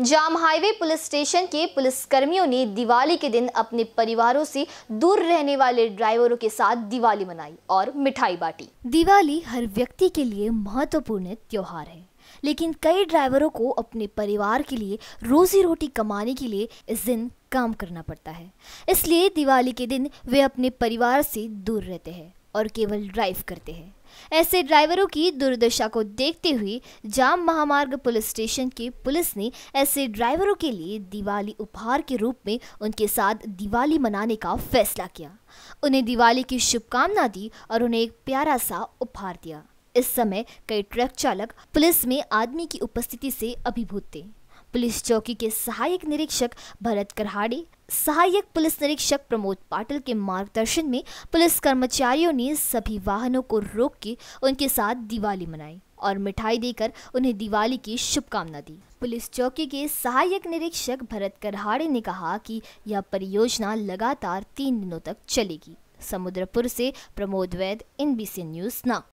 जाम highway police station के पुलिसकर्मियों ने दिवाली के दिन अपने परिवारों से दूर रहने वाले ड्राइवरों के साथ दिवाली मनाई और मिठाई बांटी दिवाली हर व्यक्ति के लिए महत्वपूर्ण त्योहार है लेकिन कई ड्राइवरों को अपने परिवार के लिए रोजी रोटी कमाने के लिए इस दिन काम करना पड़ता है इसलिए दिवाली के दिन वे अपने परिवार से दूर रहते हैं और केवल ड्राइव करते हैं ऐसे ड्राइवरों की दुर्दशा को देखते हुए जाम महामार्ग पुलिस स्टेशन के पुलिस ने ऐसे ड्राइवरों के लिए दिवाली उपहार के रूप में उनके साथ दिवाली मनाने का फैसला किया उन्हें दिवाली की शुभकामना दी और उन्हें एक प्यारा सा उपहार दिया इस समय कई ट्रक चालक पुलिस में आदमी की उपस्थिति से अभिभूत थे पुलिस चौकी के सहायक निरीक्षक भरत करहाड़े सहायक पुलिस निरीक्षक प्रमोद पाटिल के मार्गदर्शन में पुलिस कर्मचारियों ने सभी वाहनों को रोक के उनके साथ दिवाली मनाई और मिठाई देकर उन्हें दिवाली की शुभकामना दी पुलिस चौकी के सहायक निरीक्षक भरत करहाड़े ने कहा कि यह परियोजना लगातार तीन दिनों तक चलेगी समुद्रपुर से प्रमोद वैद एन न्यूज ना